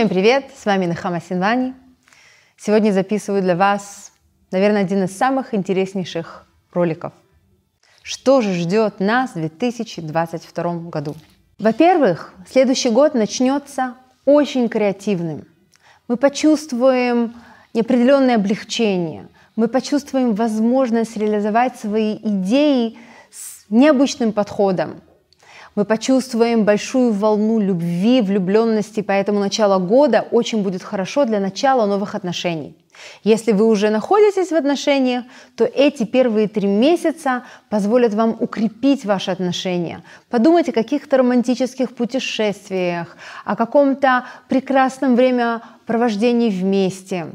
Всем привет! С вами Нахама Синвани. Сегодня записываю для вас, наверное, один из самых интереснейших роликов. Что же ждет нас в 2022 году? Во-первых, следующий год начнется очень креативным. Мы почувствуем неопределенное облегчение. Мы почувствуем возможность реализовать свои идеи с необычным подходом, мы почувствуем большую волну любви, влюбленности, поэтому начало года очень будет хорошо для начала новых отношений. Если вы уже находитесь в отношениях, то эти первые три месяца позволят вам укрепить ваши отношения. Подумайте о каких-то романтических путешествиях, о каком-то прекрасном времяпровождении вместе.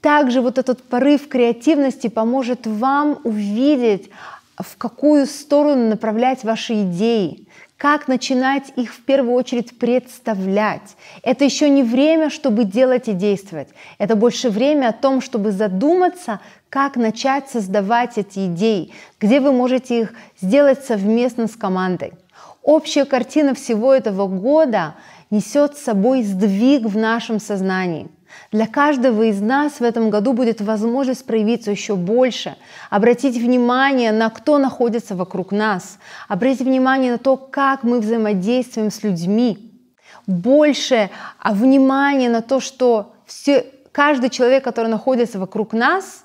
Также вот этот порыв креативности поможет вам увидеть в какую сторону направлять ваши идеи, как начинать их в первую очередь представлять. Это еще не время, чтобы делать и действовать. Это больше время о том, чтобы задуматься, как начать создавать эти идеи, где вы можете их сделать совместно с командой. Общая картина всего этого года несет с собой сдвиг в нашем сознании. Для каждого из нас в этом году будет возможность проявиться еще больше, обратить внимание на кто находится вокруг нас, обратить внимание на то, как мы взаимодействуем с людьми, больше а, внимания на то, что все, каждый человек, который находится вокруг нас,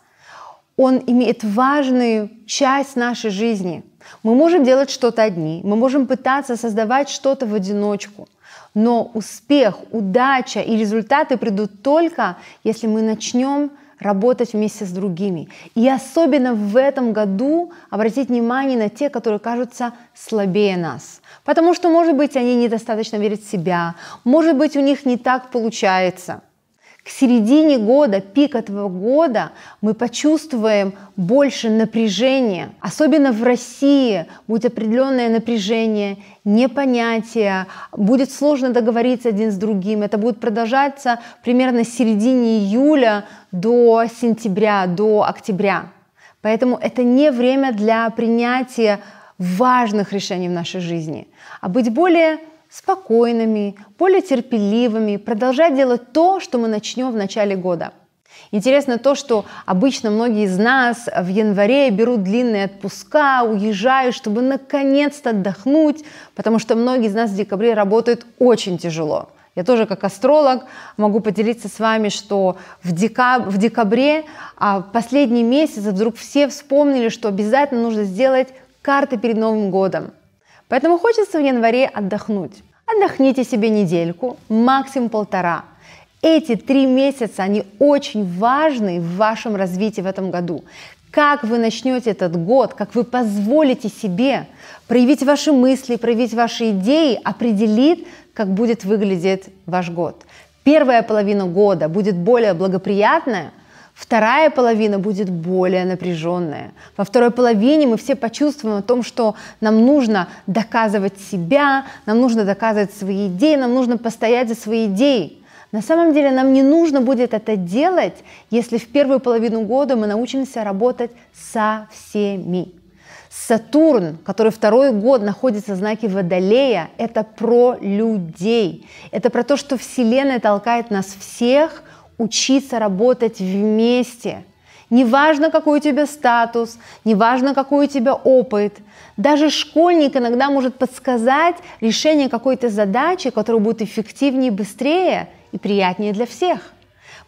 он имеет важную часть нашей жизни. Мы можем делать что-то одни, мы можем пытаться создавать что-то в одиночку – но успех, удача и результаты придут только, если мы начнем работать вместе с другими. И особенно в этом году обратить внимание на те, которые кажутся слабее нас. Потому что, может быть, они недостаточно верят в себя, может быть, у них не так получается – к середине года, пик этого года, мы почувствуем больше напряжения. Особенно в России будет определенное напряжение, непонятие, будет сложно договориться один с другим. Это будет продолжаться примерно с середины июля до сентября, до октября. Поэтому это не время для принятия важных решений в нашей жизни, а быть более спокойными, более терпеливыми, продолжать делать то, что мы начнем в начале года. Интересно то, что обычно многие из нас в январе берут длинные отпуска, уезжают, чтобы наконец-то отдохнуть, потому что многие из нас в декабре работают очень тяжело. Я тоже как астролог могу поделиться с вами, что в, декаб в декабре, а последний месяц а вдруг все вспомнили, что обязательно нужно сделать карты перед Новым годом. Поэтому хочется в январе отдохнуть. Отдохните себе недельку, максимум полтора. Эти три месяца, они очень важны в вашем развитии в этом году. Как вы начнете этот год, как вы позволите себе проявить ваши мысли, проявить ваши идеи, определит, как будет выглядеть ваш год. Первая половина года будет более благоприятная, Вторая половина будет более напряженная. Во второй половине мы все почувствуем о том, что нам нужно доказывать себя, нам нужно доказывать свои идеи, нам нужно постоять за свои идеи. На самом деле нам не нужно будет это делать, если в первую половину года мы научимся работать со всеми. Сатурн, который второй год находится в знаке Водолея, это про людей. Это про то, что Вселенная толкает нас всех – учиться работать вместе. Неважно, какой у тебя статус, неважно, какой у тебя опыт. Даже школьник иногда может подсказать решение какой-то задачи, которая будет эффективнее, быстрее и приятнее для всех.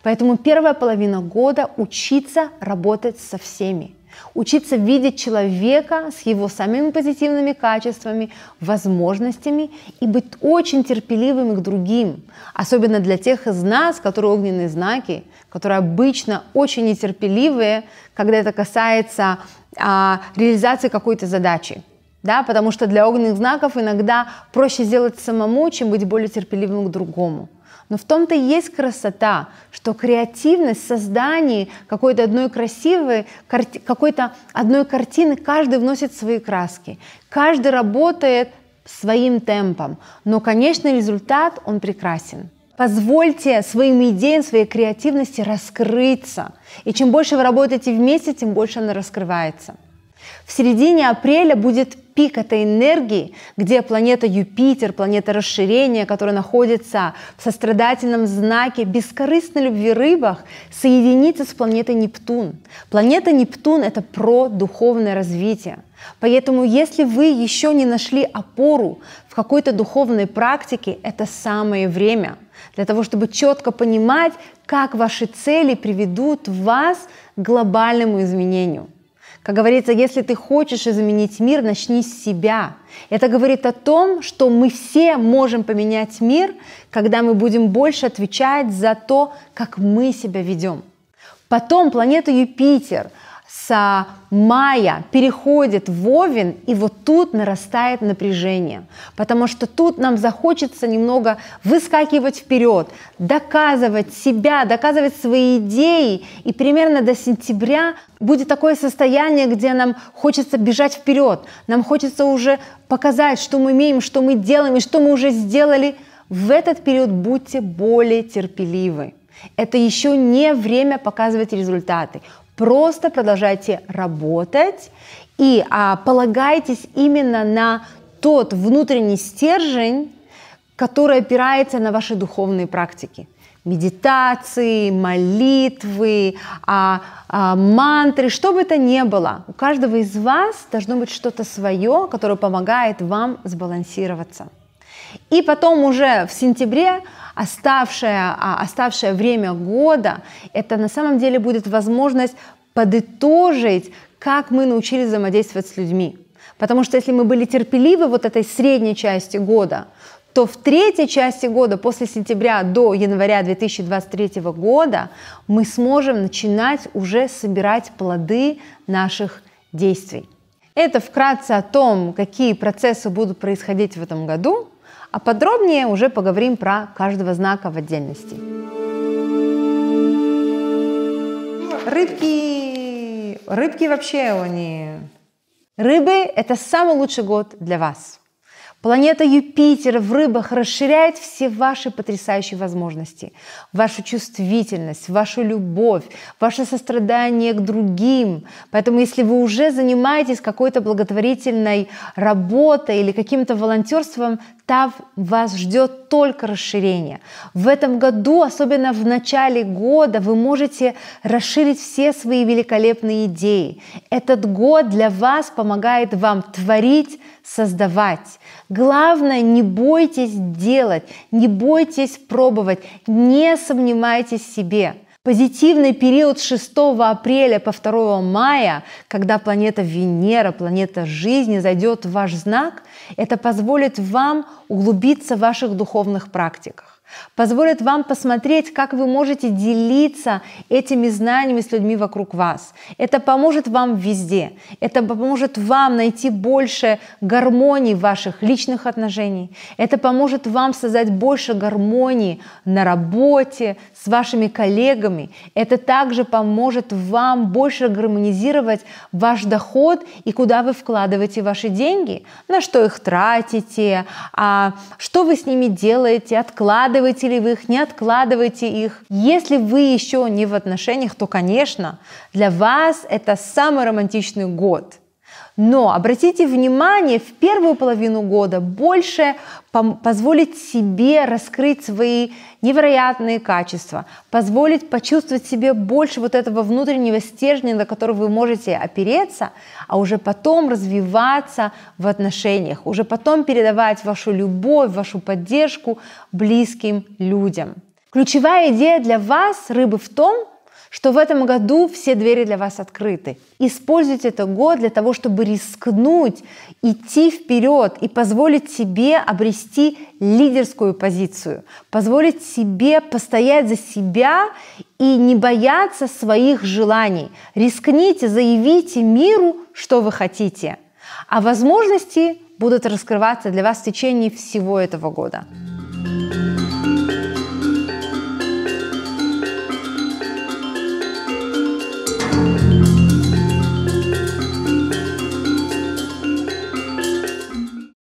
Поэтому первая половина года учиться работать со всеми – учиться видеть человека с его самыми позитивными качествами, возможностями и быть очень терпеливым к другим, особенно для тех из нас, которые огненные знаки, которые обычно очень нетерпеливые, когда это касается а, реализации какой-то задачи. Да, потому что для огненных знаков иногда проще сделать самому, чем быть более терпеливым к другому. Но в том-то и есть красота, что креативность в создании какой-то одной красивой, какой-то одной картины каждый вносит свои краски, каждый работает своим темпом, но конечно результат, он прекрасен. Позвольте своим идеям, своей креативности раскрыться. И чем больше вы работаете вместе, тем больше она раскрывается. В середине апреля будет пик этой энергии, где планета Юпитер, планета расширения, которая находится в сострадательном знаке бескорыстной любви рыбах, соединится с планетой Нептун. Планета Нептун – это про духовное развитие. Поэтому, если вы еще не нашли опору в какой-то духовной практике, это самое время для того, чтобы четко понимать, как ваши цели приведут вас к глобальному изменению – как говорится, если ты хочешь изменить мир, начни с себя. Это говорит о том, что мы все можем поменять мир, когда мы будем больше отвечать за то, как мы себя ведем. Потом планета Юпитер – с мая переходит в овен, и вот тут нарастает напряжение, потому что тут нам захочется немного выскакивать вперед, доказывать себя, доказывать свои идеи, и примерно до сентября будет такое состояние, где нам хочется бежать вперед, нам хочется уже показать, что мы имеем, что мы делаем и что мы уже сделали. В этот период будьте более терпеливы. Это еще не время показывать результаты. Просто продолжайте работать и а, полагайтесь именно на тот внутренний стержень, который опирается на ваши духовные практики. Медитации, молитвы, а, а, мантры, что бы это ни было. У каждого из вас должно быть что-то свое, которое помогает вам сбалансироваться. И потом уже в сентябре оставшее, а, оставшее время года, это на самом деле будет возможность подытожить, как мы научились взаимодействовать с людьми. Потому что если мы были терпеливы вот этой средней части года, то в третьей части года, после сентября до января 2023 года, мы сможем начинать уже собирать плоды наших действий. Это вкратце о том, какие процессы будут происходить в этом году а подробнее уже поговорим про каждого знака в отдельности. Рыбки! Рыбки вообще они... Рыбы – это самый лучший год для вас. Планета Юпитер в рыбах расширяет все ваши потрясающие возможности, вашу чувствительность, вашу любовь, ваше сострадание к другим. Поэтому если вы уже занимаетесь какой-то благотворительной работой или каким-то волонтерством, там вас ждет только расширение. В этом году, особенно в начале года, вы можете расширить все свои великолепные идеи. Этот год для вас помогает вам творить, создавать. Главное, не бойтесь делать, не бойтесь пробовать, не сомневайтесь в себе. Позитивный период с 6 апреля по 2 мая, когда планета Венера, планета жизни зайдет в ваш знак, это позволит вам углубиться в ваших духовных практиках позволит вам посмотреть, как вы можете делиться этими знаниями с людьми вокруг вас. Это поможет вам везде. Это поможет вам найти больше гармонии в ваших личных отношениях. Это поможет вам создать больше гармонии на работе, с вашими коллегами. Это также поможет вам больше гармонизировать ваш доход и куда вы вкладываете ваши деньги, на что их тратите, а что вы с ними делаете, откладываете откладываете ли вы их, не откладываете их. Если вы еще не в отношениях, то, конечно, для вас это самый романтичный год – но обратите внимание, в первую половину года больше позволить себе раскрыть свои невероятные качества, позволить почувствовать себе больше вот этого внутреннего стержня, на который вы можете опереться, а уже потом развиваться в отношениях, уже потом передавать вашу любовь, вашу поддержку близким людям. Ключевая идея для вас, рыбы, в том, что в этом году все двери для вас открыты. Используйте этот год для того, чтобы рискнуть, идти вперед и позволить себе обрести лидерскую позицию, позволить себе постоять за себя и не бояться своих желаний. Рискните, заявите миру, что вы хотите. А возможности будут раскрываться для вас в течение всего этого года.